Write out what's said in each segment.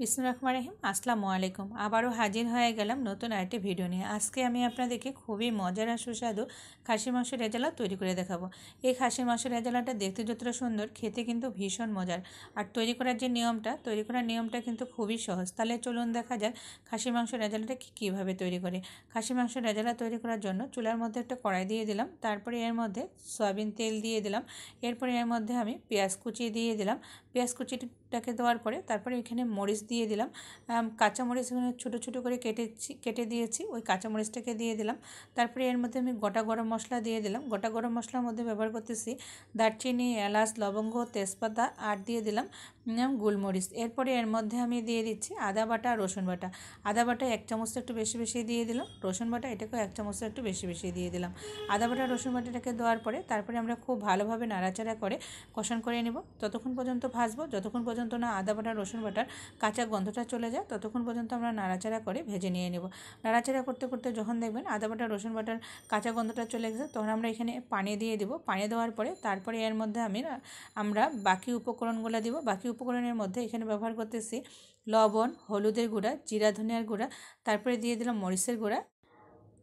বিসমুর রহমান রহিম আসসালামু আলাইকুম আবারও হাজির হয়ে গেলাম নতুন আরেকটি ভিডিও নিয়ে আজকে আমি আপনাদেরকে খুবই মজার আর সুস্বাদু খাসির মাংস রেজালা তৈরি করে দেখাবো এই খাসির মাংস রেজালাটা দেখতে যতটা সুন্দর খেতে কিন্তু ভীষণ মজার আর তৈরি করার যে নিয়মটা তৈরি করার নিয়মটা কিন্তু খুবই সহজ তাহলে চলুন দেখা যাক খাসির মাংস রেজালাটা কীভাবে তৈরি করে খাসির মাংস রেজালা তৈরি করার জন্য চুলার মধ্যে একটা কড়াই দিয়ে দিলাম তারপরে এর মধ্যে সয়াবিন তেল দিয়ে দিলাম এরপরে এর মধ্যে আমি পেঁয়াজ কুচি দিয়ে দিলাম পেঁয়াজ কুচিটি ঢেকে দেওয়ার পরে তারপরে এখানে মরিচ দিয়ে দিলাম কাঁচা মরিচ ছোটো ছোটো করে কেটেছি কেটে দিয়েছি ওই কাঁচা মরিচটাকে দিয়ে দিলাম তারপরে এর মধ্যে আমি গোটা গরম মশলা দিয়ে দিলাম গোটা গরম মশলার মধ্যে ব্যবহার করতেছি দারচিনি এলাচ লবঙ্গ তেজপাতা আর দিয়ে দিলাম গোলমরিচ এরপরে এর মধ্যে আমি দিয়ে দিচ্ছি আদা বাটা রসুন বাটা আদা বাটা এক চামচ একটু বেশি বেশি দিয়ে দিলাম রসুন বাটা এটাকেও এক চামচ একটু বেশি বেশি দিয়ে দিলাম আদা বাটা রসুন বাটাটাকে দেওয়ার পরে তারপরে আমরা খুব ভালোভাবে নাড়াচাড়া করে কষণ করে নেব ততক্ষণ পর্যন্ত ভাজবো যতক্ষণ পর্যন্ত না আদা বাটা রসুন বাটার কাঁচা গন্ধটা চলে যায় ততক্ষণ পর্যন্ত আমরা নাড়াচাড়া করে ভেজে নিয়ে নেব নাড়াচাড়া করতে করতে যখন দেখবেন আদা বাটা রসুন বাটার কাঁচা গন্ধটা চলে গেছে তখন আমরা এখানে পানি দিয়ে দেবো পানি দেওয়ার পরে তারপরে এর মধ্যে আমি আমরা বাকি উপকরণগুলো দিব বাকি উপকরণের মধ্যে এখানে ব্যবহার করতেছি লবণ হলুদের গুঁড়া জিরা ধনিয়ার গুঁড়া তারপরে দিয়ে দিলাম মরিচের গুঁড়া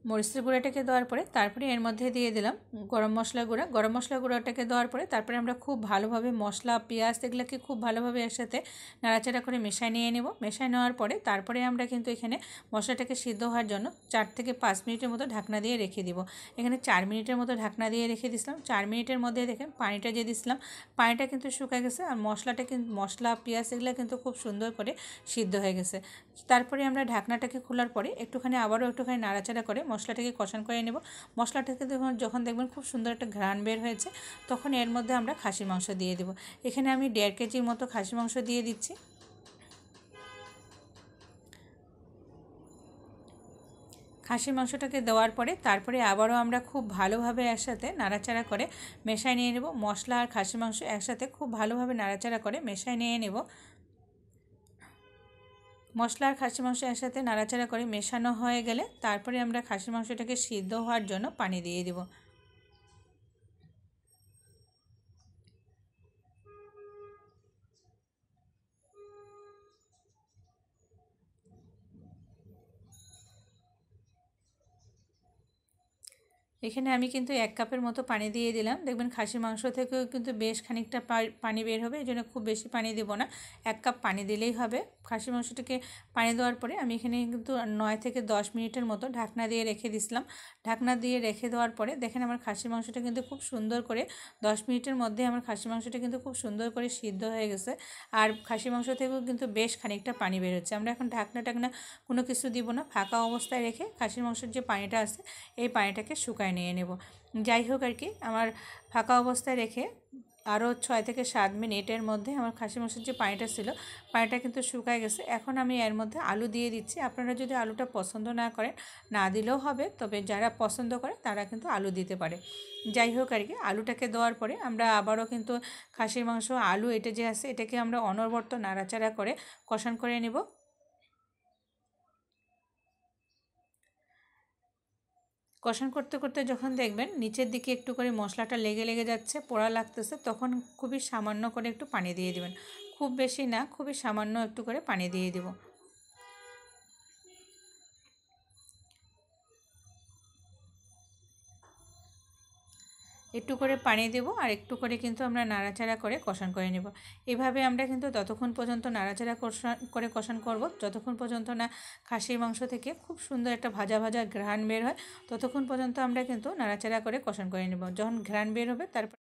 মরিচের গুঁড়াটাকে দেওয়ার পরে তারপরে এর মধ্যে দিয়ে দিলাম গরম মশলা গুঁড়া গরম মশলা গুঁড়াটাকে দেওয়ার পরে তারপরে আমরা খুব ভালোভাবে মশলা পেঁয়াজ এগুলোকে খুব ভালোভাবে একসাথে নাড়াচাড়া করে মেশাই নিয়ে নেব মেশাই নেওয়ার পরে তারপরে আমরা কিন্তু এখানে মশলাটাকে সিদ্ধ হওয়ার জন্য চার থেকে পাঁচ মিনিটের মতো ঢাকনা দিয়ে রেখে দিব এখানে চার মিনিটের মতো ঢাকনা দিয়ে রেখে দিছিলাম চার মিনিটের মধ্যে দেখেন পানিটা দিয়ে দিছিলাম পানিটা কিন্তু শুকায় গেছে আর মশলাটা কিন্তু মশলা পেঁয়াজ এগুলো কিন্তু খুব সুন্দর করে সিদ্ধ হয়ে গেছে তারপরে আমরা ঢাকনাটাকে খোলার পরে একটুখানি আবারও একটুখানি নাড়াচাড়া করে মশলাটাকে কষান করে নেব মশলাটাকে দেখুন যখন দেখবেন খুব সুন্দর একটা ঘ্রাণ বের হয়েছে তখন এর মধ্যে আমরা খাসির মাংস দিয়ে দেব এখানে আমি দেড় কেজির মতো খাসির মাংস দিয়ে দিচ্ছি খাসির মাংসটাকে দেওয়ার পরে তারপরে আবারও আমরা খুব ভালোভাবে একসাথে নাড়াচাড়া করে মেশাই নিয়ে নেব মশলা আর খাসির মাংস একসাথে খুব ভালোভাবে নাড়াচাড়া করে মেশাই নিয়ে নেব মশলা আর খাসি মাংস একসাথে নাড়াচাড়া করে মেশানো হয়ে গেলে তারপরে আমরা খাসির মাংসটাকে সিদ্ধ হওয়ার জন্য পানি দিয়ে দেবো এখানে আমি কিন্তু এক কাপের মতো পানি দিয়ে দিলাম দেখবেন খাসি মাংস থেকেও কিন্তু বেশ খানিকটা পানি বের হবে এই জন্য খুব বেশি পানি দেব না এক কাপ পানি দিলেই হবে খাসি মাংসটাকে পানি দেওয়ার পরে আমি এখানে কিন্তু নয় থেকে দশ মিনিটের মতো ঢাকনা দিয়ে রেখে দিছিলাম ঢাকনা দিয়ে রেখে দেওয়ার পরে দেখেন আমার খাসি মাংসটা কিন্তু খুব সুন্দর করে দশ মিনিটের মধ্যে আমার খাসি মাংসটা কিন্তু খুব সুন্দর করে সিদ্ধ হয়ে গেছে আর খাসি মাংস থেকেও কিন্তু বেশ খানিকটা পানি বের হচ্ছে আমরা এখন ঢাকনা টাকনা কোনো কিছু দিব না ফাঁকা অবস্থায় রেখে খাসির মাংসের যে পানিটা আছে এই পানিটাকে শুকায় নিয়ে নেব যাই হোক আর কি আমার ফাঁকা অবস্থায় রেখে আরও ছয় থেকে সাত মিনিটের মধ্যে আমার খাসি মাংসের যে পানিটা ছিল পানিটা কিন্তু শুকায় গেছে এখন আমি এর মধ্যে আলু দিয়ে দিচ্ছি আপনারা যদি আলুটা পছন্দ না করেন না দিলেও হবে তবে যারা পছন্দ করে তারা কিন্তু আলু দিতে পারে যাই হোক আর কি আলুটাকে দেওয়ার পরে আমরা আবারও কিন্তু খাসির মাংস আলু এটা যে আছে এটাকে আমরা অনবর্ত নাড়াচাড়া করে কষান করে নেব কষান করতে করতে যখন দেখবেন নিচের দিকে একটু করে মশলাটা লেগে লেগে যাচ্ছে পোড়া লাগতেছে তখন খুবই সামান্য করে একটু পানি দিয়ে দেবেন খুব বেশি না খুবই সামান্য একটু করে পানি দিয়ে দেবো একটু করে পানি দেব আর একটু করে কিন্তু আমরা নাড়াচাড়া করে কষান করে নেব এভাবে আমরা কিন্তু ততক্ষণ পর্যন্ত নাড়াচাড়া কষান করে কষান করব যতক্ষণ পর্যন্ত না খাসির মাংস থেকে খুব সুন্দর একটা ভাজা ভাজা ঘ্রাণ বের হয় ততক্ষণ পর্যন্ত আমরা কিন্তু নাড়াচাড়া করে কষান করে নেব যখন ঘ্রাণ বের হবে তারপর